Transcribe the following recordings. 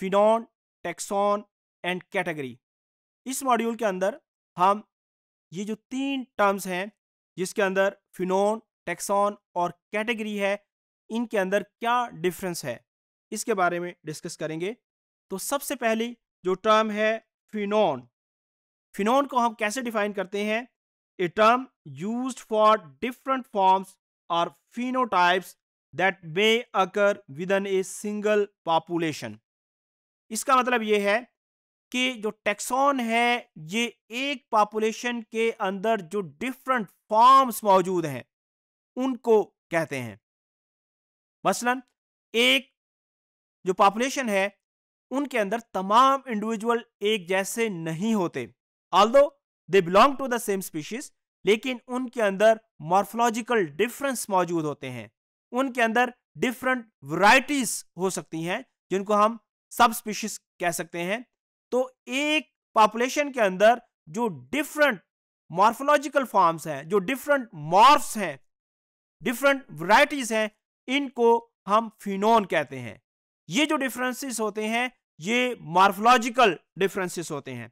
फिनॉन taxon and category इस module के अंदर हम ये जो तीन टर्म्स हैं जिसके अंदर फिनॉन टेक्सॉन और कैटेगरी है इनके अंदर क्या डिफरेंस है इसके बारे में डिस्कस करेंगे तो सबसे पहली जो टर्म है फिनॉन फिनॉन को हम कैसे डिफाइन करते हैं a term use for different forms और phenotypes may occur within a single population इसका मतलब ये है कि जो टैक्सॉन है ये एक पॉपुलेशन के अंदर जो डिफरेंट फॉर्म्स मौजूद हैं उनको कहते हैं मसलन एक जो पॉपुलेशन है उनके अंदर तमाम इंडिविजुअल एक जैसे नहीं होते दो they belong to the same species लेकिन उनके अंदर मॉर्फोलॉजिकल डिफरेंस मौजूद होते हैं उनके अंदर डिफरेंट वराइटीज हो सकती हैं जिनको हम सब स्पीशीज कह सकते हैं तो एक पॉपुलेशन के अंदर जो डिफरेंट मॉर्फोलॉजिकल फॉर्म्स हैं जो डिफरेंट मॉर्फ्स हैं डिफरेंट वराइटीज हैं इनको हम फिनोन कहते हैं ये जो डिफरेंसेस होते हैं ये मॉर्फोलॉजिकल डिफरेंसेस होते हैं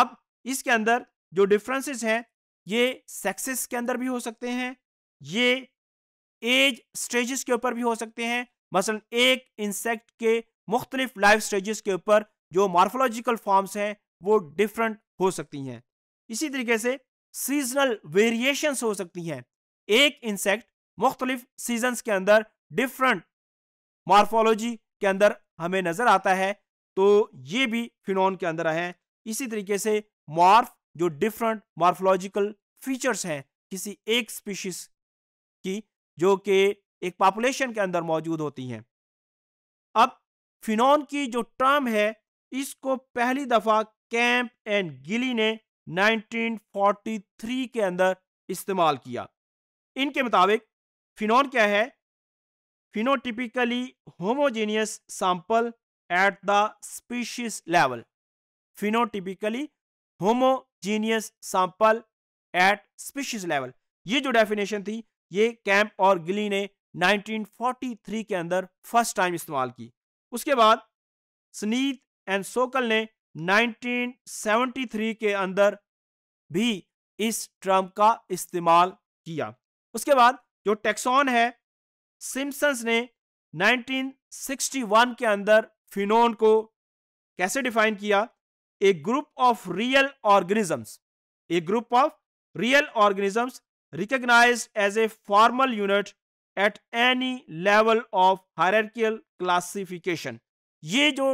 अब इसके अंदर जो डिफरेंसेस हैं ये सेक्सेस के अंदर भी हो सकते हैं ये एज स्टेजेस के ऊपर भी हो सकते हैं मसलन एक इंसेक्ट के मुख्तलिफ लाइफ स्टेजेस के ऊपर जो मार्फोलॉजिकल फॉर्म्स हैं वो डिफरेंट हो सकती हैं इसी तरीके से सीजनल वेरिएशंस हो सकती हैं एक इंसेक्ट मुख्तलिफ सीजन्स के अंदर डिफरेंट मार्फोलॉजी के अंदर हमें नज़र आता है तो ये भी फिनोन के अंदर आए हैं इसी तरीके से मार्फ जो डिफरेंट मार्फोलॉजिकल फीचर्स हैं किसी एक स्पीशीज की जो कि एक पॉपुलेशन के अंदर मौजूद होती हैं अब फिनॉन की जो टर्म है इसको पहली दफ़ा कैंप एंड गिली ने 1943 के अंदर इस्तेमाल किया इनके मुताबिक फिनॉन क्या है phenotypically homogeneous sample at the species level phenotypically homogeneous sample at species level ये जो डेफिनेशन थी ये कैंप और गिली ने 1943 के अंदर फर्स्ट टाइम इस्तेमाल की उसके बाद स्नीत एंड सोकल ने 1973 के अंदर भी इस टर्म का इस्तेमाल किया उसके बाद जो टेक्सॉन है सिम्सन्स ने 1961 के अंदर फिनोन को कैसे डिफाइन किया a group of real organisms a group of real organisms recognize as a formal unit at any level of hierarchical classification ये जो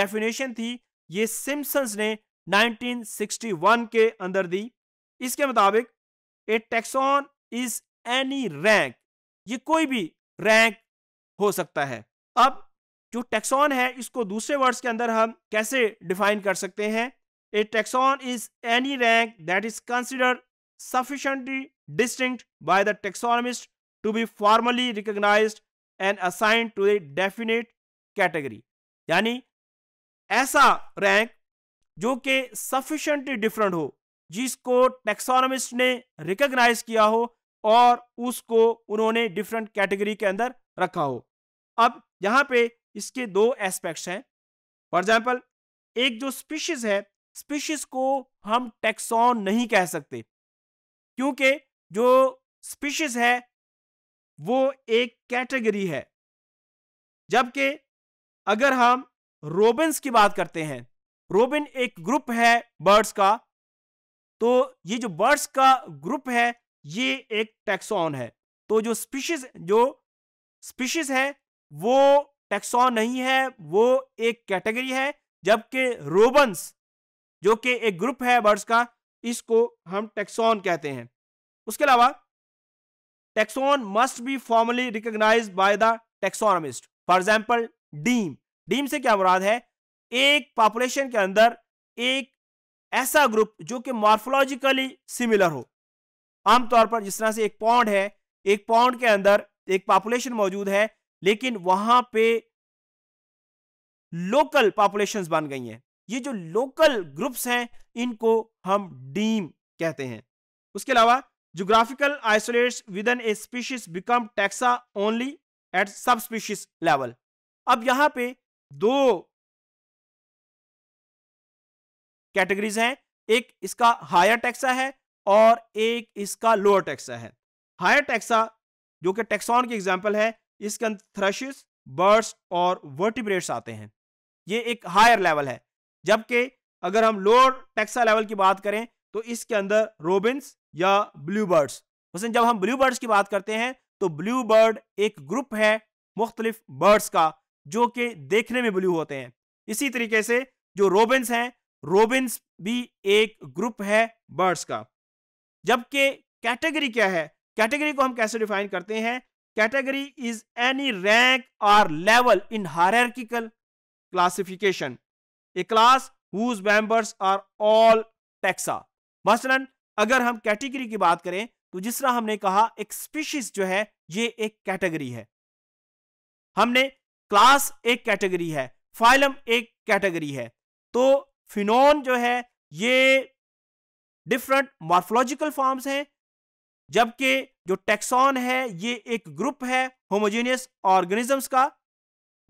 डेफिनेशन थी ये सिम्सन्स ने 1961 के अंदर दी इसके मुताबिक a taxon is any rank ये कोई भी रैंक हो सकता है अब जो टेक्सॉन है इसको दूसरे वर्ड्स के अंदर हम कैसे डिफाइन कर सकते हैं a taxon is any rank that is consider sufficiently distinct by the taxonomist to be formally recognize and assign to a definite category यानी ऐसा रैंक जो कि सफिशेंटली डिफरेंट हो जिसको टेक्सोनमिस्ट ने रिकोगनाइज किया हो और उसको उन्होंने डिफरेंट कैटेगरी के अंदर रखा हो अब यहां पे इसके दो एस्पेक्ट्स हैं फॉर एग्जाम्पल एक जो स्पीशीज है स्पीशीज को हम टेक्सॉन नहीं कह सकते क्योंकि जो स्पीशीज है वो एक कैटेगरी है जबकि अगर हम रोबिन्स की बात करते हैं रोबिन एक ग्रुप है बर्ड्स का तो ये जो बर्ड्स का ग्रुप है ये एक टैक्सॉन है तो जो स्पीशीज जो स्पीशीज है वो टैक्सॉन नहीं है वो एक कैटेगरी है जबकि रोबन्स जो कि एक ग्रुप है बर्ड्स का इसको हम टैक्सॉन कहते हैं उसके अलावा taxon must be formally recognize by the taxonomist. For example deme deme से क्या मुराद है एक पॉपुलेशन के अंदर एक ऐसा ग्रुप जो कि मॉर्फोलॉजिकली सिमिलर हो आमतौर पर जिस तरह से एक पौंड है एक पौंड के अंदर एक पॉपुलेशन मौजूद है लेकिन वहां पे लोकल पॉपुलेशन बन गई हैं ये जो लोकल ग्रुप्स हैं इनको हम डीम कहते हैं उसके अलावा geographical geographical isolates a species become taxa only at sub subspecies level अब यहां पे दो कैटेगरीज हैं एक इसका हायर टैक्सा है और एक इसका लोअर टैक्सा है हायर टैक्सा जो कि टेक्सॉन की एग्जांपल है इसके अंदर थ्रशिस बर्ड्स और वर्टिब्रेट्स आते हैं ये एक हायर लेवल है जबकि अगर हम लोअर टैक्सा लेवल की बात करें तो इसके अंदर रोबिन्स या ब्लू बर्ड्स हुसैन जब हम ब्लू बर्ड्स की बात करते हैं तो ब्लू बर्ड एक ग्रुप है मुख्तलिफ बर्ड्स का जो कि देखने में ब्लू होते हैं इसी तरीके से जो रोबिन्स हैं रोबिन्स भी एक ग्रुप है बर्ड्स का जबकि कैटेगरी क्या है कैटेगरी को हम कैसे डिफाइन करते हैं कैटेगरी इज एनी रैंक और level in hierarchical classification a class whose members are all taxa मसलन अगर हम कैटेगरी की बात करें तो जिस तरह हमने कहा एक स्पीशीज जो है ये एक कैटेगरी है हमने क्लास एक कैटेगरी है फाइलम एक कैटेगरी है तो फिनोन जो है ये डिफरेंट मॉर्फोलॉजिकल फॉर्म्स हैं जबकि जो टेक्सॉन है ये एक ग्रुप है होमोजेनियस ऑर्गेनिजम्स का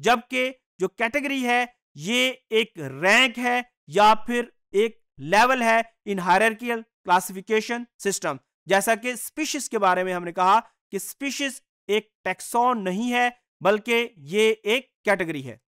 जबकि जो कैटेगरी है ये एक रैंक है या फिर एक लेवल है इन हायरकियल क्लासिफिकेशन सिस्टम जैसा कि स्पीशीज के बारे में हमने कहा कि स्पीशीज एक टैक्सॉन नहीं है बल्कि ये एक कैटेगरी है